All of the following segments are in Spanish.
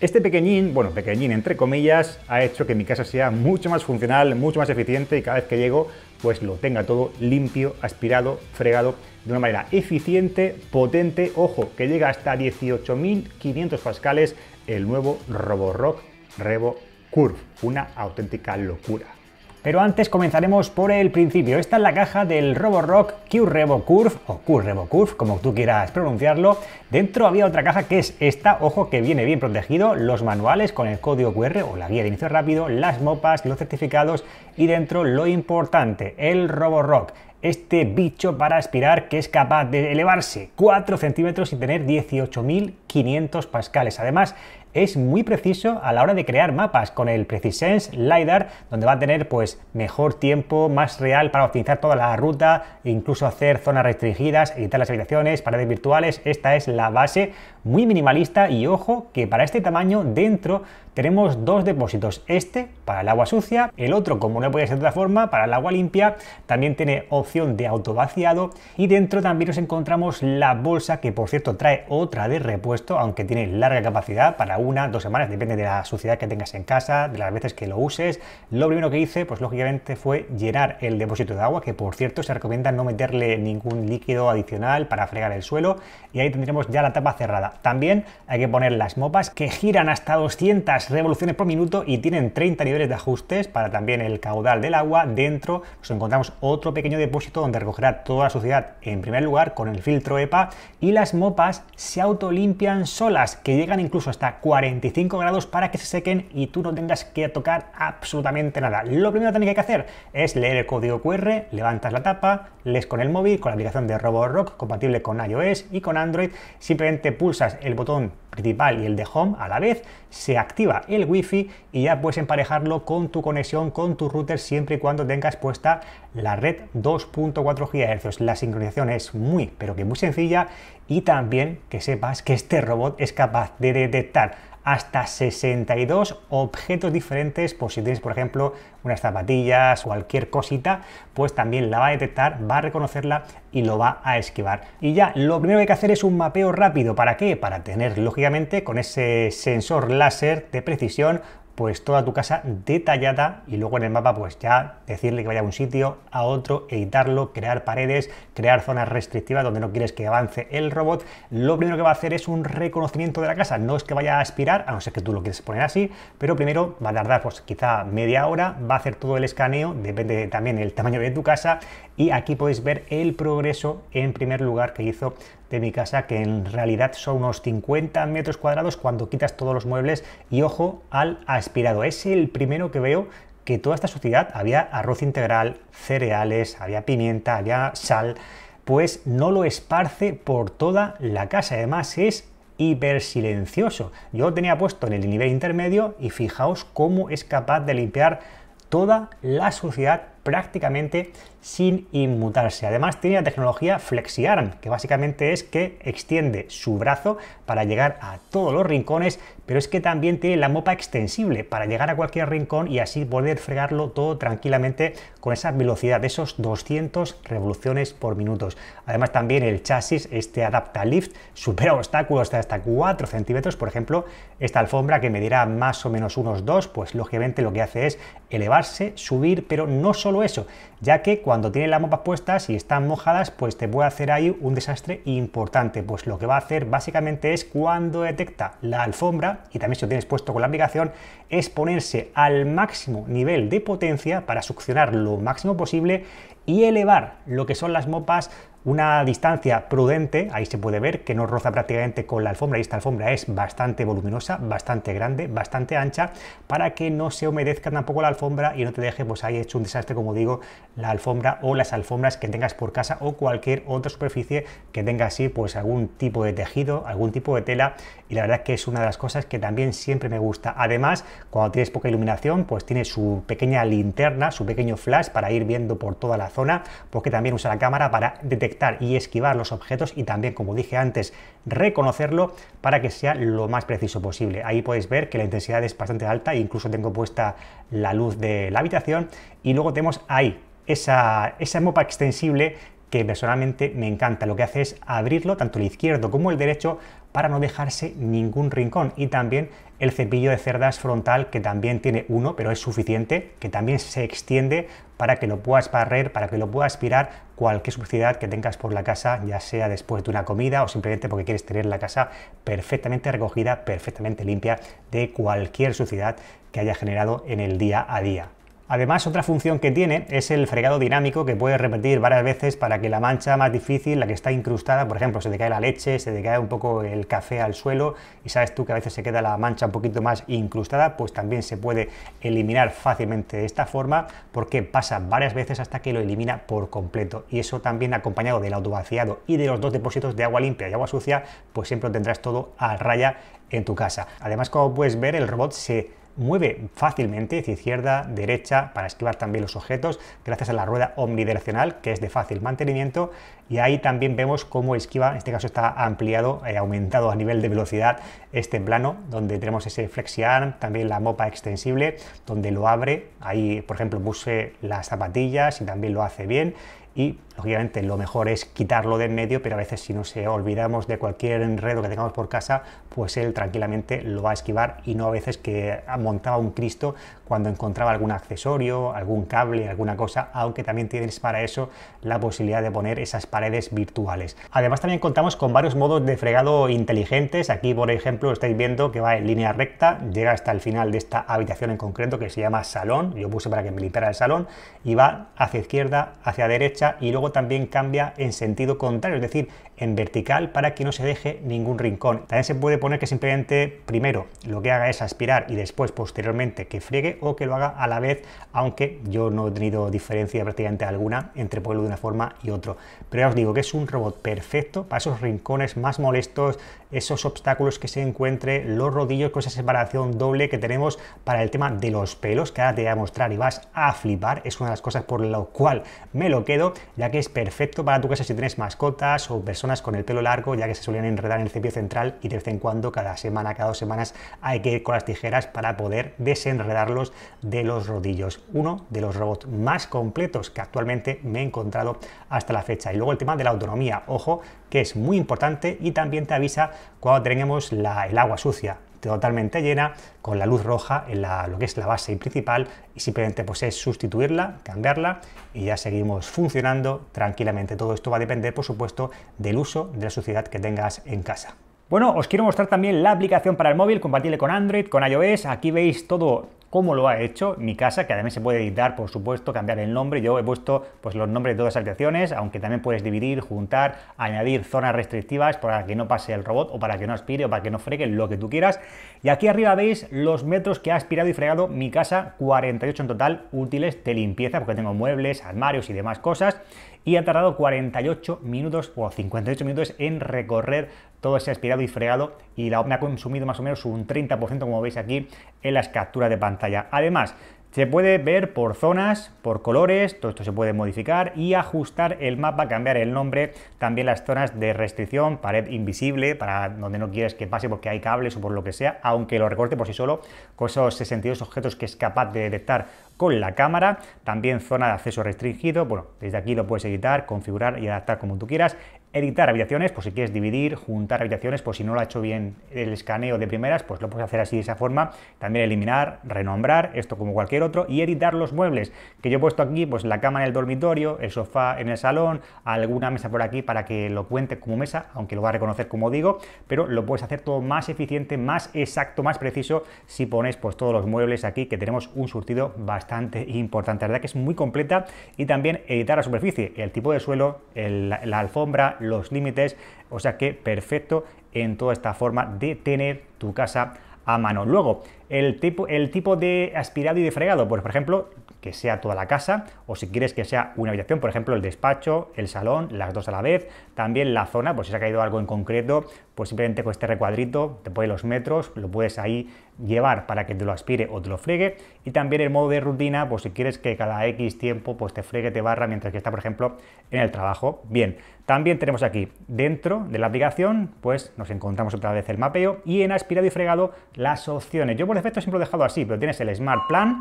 Este pequeñín, bueno, pequeñín entre comillas, ha hecho que mi casa sea mucho más funcional, mucho más eficiente y cada vez que llego, pues lo tenga todo limpio, aspirado, fregado de una manera eficiente, potente, ojo, que llega hasta 18.500 pascales el nuevo Roborock Revo Curve, una auténtica locura. Pero antes comenzaremos por el principio. Esta es la caja del Roborock Q-Revo Curve, o Q-Revo Curve, como tú quieras pronunciarlo. Dentro había otra caja que es esta, ojo que viene bien protegido, los manuales con el código QR o la guía de inicio rápido, las mopas, los certificados y dentro lo importante, el Roborock este bicho para aspirar que es capaz de elevarse 4 centímetros y tener 18.500 pascales. Además, es muy preciso a la hora de crear mapas con el PreciSense LiDAR, donde va a tener pues mejor tiempo, más real para optimizar toda la ruta, incluso hacer zonas restringidas, editar las habitaciones, paredes virtuales. Esta es la base, muy minimalista y ojo que para este tamaño dentro tenemos dos depósitos, este para el agua sucia, el otro como no puede ser de otra forma para el agua limpia, también tiene opción de auto vaciado y dentro también nos encontramos la bolsa que por cierto trae otra de repuesto, aunque tiene larga capacidad para una, dos semanas, depende de la suciedad que tengas en casa, de las veces que lo uses. Lo primero que hice, pues lógicamente fue llenar el depósito de agua, que por cierto se recomienda no meterle ningún líquido adicional para fregar el suelo, y ahí tendremos ya la tapa cerrada. También hay que poner las mopas que giran hasta 200 revoluciones por minuto y tienen 30 niveles de ajustes para también el caudal del agua. Dentro nos encontramos otro pequeño depósito donde recogerá toda la suciedad en primer lugar con el filtro EPA y las mopas se autolimpian solas, que llegan incluso hasta 45 grados para que se sequen y tú no tengas que tocar absolutamente nada. Lo primero que hay que hacer es leer el código QR, levantas la tapa, lees con el móvil, con la aplicación de Roborock compatible con iOS y con Android, simplemente pulsas el botón y el de home a la vez, se activa el wifi y ya puedes emparejarlo con tu conexión, con tu router, siempre y cuando tengas puesta la red 2.4 GHz. La sincronización es muy, pero que muy sencilla y también que sepas que este robot es capaz de detectar hasta 62 objetos diferentes por si tienes por ejemplo unas zapatillas cualquier cosita pues también la va a detectar va a reconocerla y lo va a esquivar y ya lo primero que hay que hacer es un mapeo rápido para qué para tener lógicamente con ese sensor láser de precisión pues toda tu casa detallada y luego en el mapa pues ya decirle que vaya a un sitio, a otro, editarlo, crear paredes, crear zonas restrictivas donde no quieres que avance el robot. Lo primero que va a hacer es un reconocimiento de la casa, no es que vaya a aspirar, a no ser que tú lo quieres poner así, pero primero va a tardar pues quizá media hora, va a hacer todo el escaneo, depende también del tamaño de tu casa y aquí podéis ver el progreso en primer lugar que hizo de mi casa, que en realidad son unos 50 metros cuadrados cuando quitas todos los muebles y ojo al aspirado. Es el primero que veo que toda esta sociedad había arroz integral, cereales, había pimienta, había sal, pues no lo esparce por toda la casa. Además es hiper silencioso. Yo lo tenía puesto en el nivel intermedio y fijaos cómo es capaz de limpiar toda la suciedad prácticamente sin inmutarse. Además tiene la tecnología FlexiArm, que básicamente es que extiende su brazo para llegar a todos los rincones, pero es que también tiene la mopa extensible para llegar a cualquier rincón y así poder fregarlo todo tranquilamente con esa velocidad de esos 200 revoluciones por minuto. Además también el chasis, este adapta lift, supera obstáculos de hasta 4 centímetros, por ejemplo, esta alfombra que medirá más o menos unos 2, pues lógicamente lo que hace es elevarse, subir, pero no solo eso, ya que cuando tiene las mopas puestas y están mojadas, pues te puede hacer ahí un desastre importante. Pues lo que va a hacer básicamente es cuando detecta la alfombra, y también si lo tienes puesto con la aplicación, es ponerse al máximo nivel de potencia para succionar lo máximo posible y elevar lo que son las mopas una distancia prudente, ahí se puede ver que no roza prácticamente con la alfombra y esta alfombra es bastante voluminosa, bastante grande, bastante ancha, para que no se humedezca tampoco la alfombra y no te deje pues ahí hecho un desastre, como digo, la alfombra o las alfombras que tengas por casa o cualquier otra superficie que tenga así pues algún tipo de tejido, algún tipo de tela y la verdad que es una de las cosas que también siempre me gusta. Además, cuando tienes poca iluminación pues tiene su pequeña linterna, su pequeño flash para ir viendo por toda la zona porque pues también usa la cámara para detectar y esquivar los objetos y también, como dije antes, reconocerlo para que sea lo más preciso posible. Ahí podéis ver que la intensidad es bastante alta, incluso tengo puesta la luz de la habitación y luego tenemos ahí esa, esa mopa extensible que personalmente me encanta. Lo que hace es abrirlo, tanto el izquierdo como el derecho, para no dejarse ningún rincón. Y también el cepillo de cerdas frontal, que también tiene uno, pero es suficiente, que también se extiende para que lo puedas barrer, para que lo pueda aspirar cualquier suciedad que tengas por la casa, ya sea después de una comida o simplemente porque quieres tener la casa perfectamente recogida, perfectamente limpia de cualquier suciedad que haya generado en el día a día. Además, otra función que tiene es el fregado dinámico que puedes repetir varias veces para que la mancha más difícil, la que está incrustada, por ejemplo, se te cae la leche, se te cae un poco el café al suelo y sabes tú que a veces se queda la mancha un poquito más incrustada, pues también se puede eliminar fácilmente de esta forma porque pasa varias veces hasta que lo elimina por completo. Y eso también acompañado del vaciado y de los dos depósitos de agua limpia y agua sucia, pues siempre lo tendrás todo a raya en tu casa. Además, como puedes ver, el robot se mueve fácilmente hacia izquierda, derecha, para esquivar también los objetos, gracias a la rueda omnidireccional, que es de fácil mantenimiento. Y ahí también vemos cómo esquiva, en este caso está ampliado, eh, aumentado a nivel de velocidad este plano, donde tenemos ese arm también la mopa extensible, donde lo abre. Ahí, por ejemplo, puse las zapatillas y también lo hace bien. Y Lógicamente lo mejor es quitarlo de en medio, pero a veces si nos olvidamos de cualquier enredo que tengamos por casa, pues él tranquilamente lo va a esquivar y no a veces que montaba un Cristo cuando encontraba algún accesorio, algún cable, alguna cosa, aunque también tienes para eso la posibilidad de poner esas paredes virtuales. Además también contamos con varios modos de fregado inteligentes. Aquí por ejemplo estáis viendo que va en línea recta, llega hasta el final de esta habitación en concreto que se llama salón, yo puse para que me limpiara el salón, y va hacia izquierda, hacia derecha y luego también cambia en sentido contrario, es decir, en vertical para que no se deje ningún rincón. También se puede poner que simplemente primero lo que haga es aspirar y después posteriormente que friegue o que lo haga a la vez, aunque yo no he tenido diferencia prácticamente alguna entre pueblo de una forma y otro. Pero ya os digo que es un robot perfecto para esos rincones más molestos, esos obstáculos que se encuentre, los rodillos con esa separación doble que tenemos para el tema de los pelos, que ahora te voy a mostrar y vas a flipar. Es una de las cosas por lo cual me lo quedo, ya que es perfecto para tu casa si tienes mascotas o personas con el pelo largo, ya que se suelen enredar en el cepillo central y de vez en cuando, cada semana, cada dos semanas, hay que ir con las tijeras para poder desenredarlos de los rodillos. Uno de los robots más completos que actualmente me he encontrado hasta la fecha. Y luego el tema de la autonomía, ojo, que es muy importante y también te avisa cuando tenemos el agua sucia totalmente llena, con la luz roja en la, lo que es la base y principal y simplemente pues es sustituirla, cambiarla y ya seguimos funcionando tranquilamente. Todo esto va a depender, por supuesto, del uso de la suciedad que tengas en casa. Bueno, os quiero mostrar también la aplicación para el móvil compatible con Android, con iOS. Aquí veis todo cómo lo ha hecho mi casa, que además se puede editar, por supuesto, cambiar el nombre. Yo he puesto pues, los nombres de todas las aplicaciones, aunque también puedes dividir, juntar, añadir zonas restrictivas para que no pase el robot o para que no aspire o para que no fregue, lo que tú quieras. Y aquí arriba veis los metros que ha aspirado y fregado mi casa, 48 en total útiles de limpieza, porque tengo muebles, armarios y demás cosas y ha tardado 48 minutos o 58 minutos en recorrer todo ese aspirado y fregado y la OPM ha consumido más o menos un 30% como veis aquí en las capturas de pantalla. Además, se puede ver por zonas, por colores, todo esto se puede modificar y ajustar el mapa, cambiar el nombre, también las zonas de restricción, pared invisible, para donde no quieres que pase porque hay cables o por lo que sea, aunque lo recorte por sí solo, con esos 62 objetos que es capaz de detectar con la cámara, también zona de acceso restringido, bueno, desde aquí lo puedes editar, configurar y adaptar como tú quieras, Editar habitaciones, por pues si quieres dividir, juntar habitaciones, por pues si no lo ha hecho bien el escaneo de primeras, pues lo puedes hacer así de esa forma. También eliminar, renombrar, esto como cualquier otro, y editar los muebles, que yo he puesto aquí, pues la cama en el dormitorio, el sofá en el salón, alguna mesa por aquí para que lo cuente como mesa, aunque lo va a reconocer como digo, pero lo puedes hacer todo más eficiente, más exacto, más preciso si pones pues todos los muebles aquí, que tenemos un surtido bastante importante. La verdad que es muy completa y también editar la superficie, el tipo de suelo, la alfombra, los límites, o sea que perfecto en toda esta forma de tener tu casa a mano. Luego, el tipo, el tipo de aspirado y de fregado, pues por ejemplo, que sea toda la casa, o si quieres que sea una habitación, por ejemplo, el despacho, el salón, las dos a la vez, también la zona, por pues si se ha caído algo en concreto, pues simplemente con este recuadrito te pones los metros, lo puedes ahí llevar para que te lo aspire o te lo fregue, y también el modo de rutina, pues si quieres que cada X tiempo pues te fregue, te barra, mientras que está, por ejemplo, en el trabajo. Bien, también tenemos aquí, dentro de la aplicación, pues nos encontramos otra vez el mapeo, y en aspirado y fregado, las opciones. Yo por defecto siempre lo he dejado así, pero tienes el Smart Plan,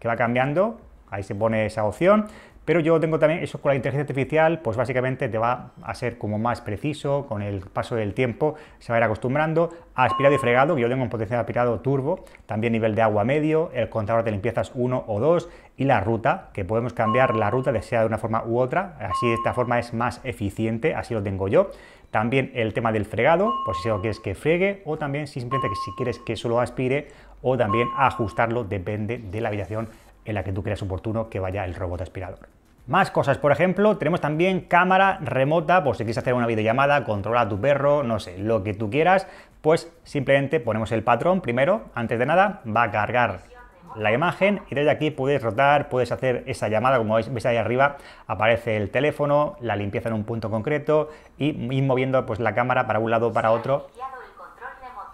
que va cambiando, ahí se pone esa opción, pero yo tengo también eso con la inteligencia artificial, pues básicamente te va a ser como más preciso, con el paso del tiempo se va a ir acostumbrando, aspirado y fregado, yo tengo un potencial de aspirado turbo, también nivel de agua medio, el contador de limpiezas 1 o 2 y la ruta, que podemos cambiar la ruta de sea de una forma u otra, así de esta forma es más eficiente, así lo tengo yo. También el tema del fregado, por pues si lo quieres que fregue o también simplemente que si quieres que solo aspire o también ajustarlo depende de la habitación en la que tú creas oportuno que vaya el robot aspirador. Más cosas, por ejemplo, tenemos también cámara remota, por si quieres hacer una videollamada, controlar a tu perro, no sé, lo que tú quieras, pues simplemente ponemos el patrón primero, antes de nada, va a cargar la imagen y desde aquí puedes rotar, puedes hacer esa llamada, como veis, veis ahí arriba aparece el teléfono, la limpieza en un punto concreto y ir moviendo pues, la cámara para un lado para otro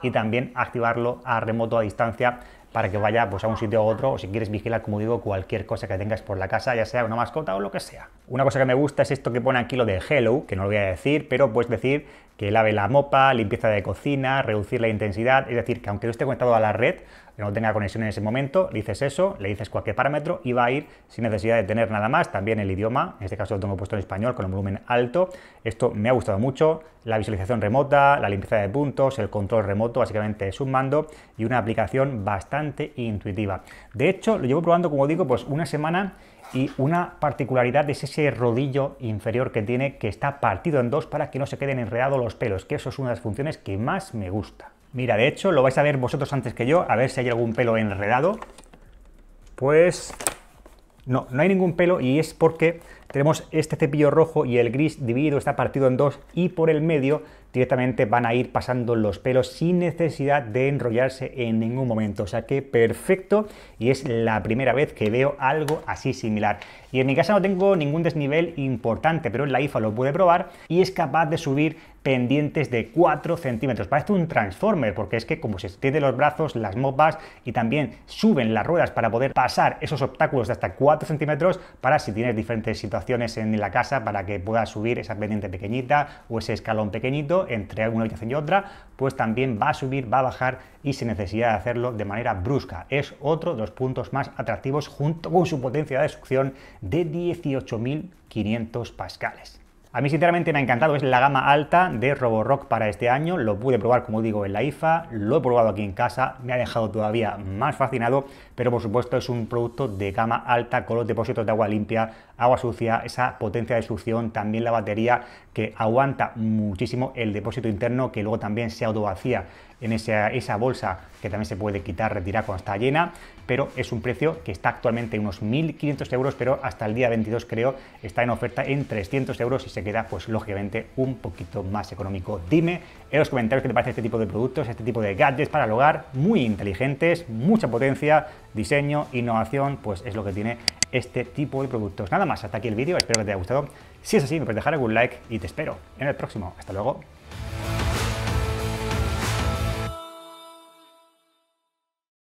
y también activarlo a remoto a distancia para que vaya pues, a un sitio u otro o si quieres vigilar, como digo, cualquier cosa que tengas por la casa, ya sea una mascota o lo que sea. Una cosa que me gusta es esto que pone aquí lo de hello, que no lo voy a decir, pero puedes decir que lave la mopa, limpieza de cocina, reducir la intensidad, es decir, que aunque no esté conectado a la red, no tenga conexión en ese momento, le dices eso, le dices cualquier parámetro y va a ir sin necesidad de tener nada más, también el idioma, en este caso lo tengo puesto en español con el volumen alto, esto me ha gustado mucho, la visualización remota, la limpieza de puntos, el control remoto, básicamente es un mando y una aplicación bastante intuitiva. De hecho, lo llevo probando, como digo, pues una semana y una particularidad es ese rodillo inferior que tiene que está partido en dos para que no se queden enredados los pelos, que eso es una de las funciones que más me gusta. Mira, de hecho, lo vais a ver vosotros antes que yo, a ver si hay algún pelo enredado. Pues no, no hay ningún pelo y es porque tenemos este cepillo rojo y el gris dividido está partido en dos y por el medio directamente van a ir pasando los pelos sin necesidad de enrollarse en ningún momento. O sea que perfecto y es la primera vez que veo algo así similar. Y en mi casa no tengo ningún desnivel importante, pero en la IFA lo pude probar y es capaz de subir pendientes de 4 centímetros. Parece un transformer porque es que como se extiende los brazos, las mopas y también suben las ruedas para poder pasar esos obstáculos de hasta 4 centímetros para si tienes diferentes situaciones en la casa para que puedas subir esa pendiente pequeñita o ese escalón pequeñito entre alguna habitación y otra, pues también va a subir, va a bajar y sin necesidad de hacerlo de manera brusca. Es otro de los puntos más atractivos junto con su potencia de succión de 18.500 pascales. A mí sinceramente me ha encantado, es la gama alta de Roborock para este año, lo pude probar como digo en la IFA, lo he probado aquí en casa, me ha dejado todavía más fascinado, pero por supuesto es un producto de gama alta con los depósitos de agua limpia, agua sucia, esa potencia de succión, también la batería que aguanta muchísimo el depósito interno que luego también se autovacía en esa, esa bolsa que también se puede quitar, retirar cuando está llena, pero es un precio que está actualmente en unos 1.500 euros, pero hasta el día 22 creo está en oferta en 300 euros y se queda pues lógicamente un poquito más económico. Dime en los comentarios qué te parece este tipo de productos, este tipo de gadgets para el hogar, muy inteligentes, mucha potencia, diseño, innovación, pues es lo que tiene este tipo de productos. Nada más, hasta aquí el vídeo, espero que te haya gustado. Si es así, me puedes dejar algún like y te espero en el próximo. Hasta luego.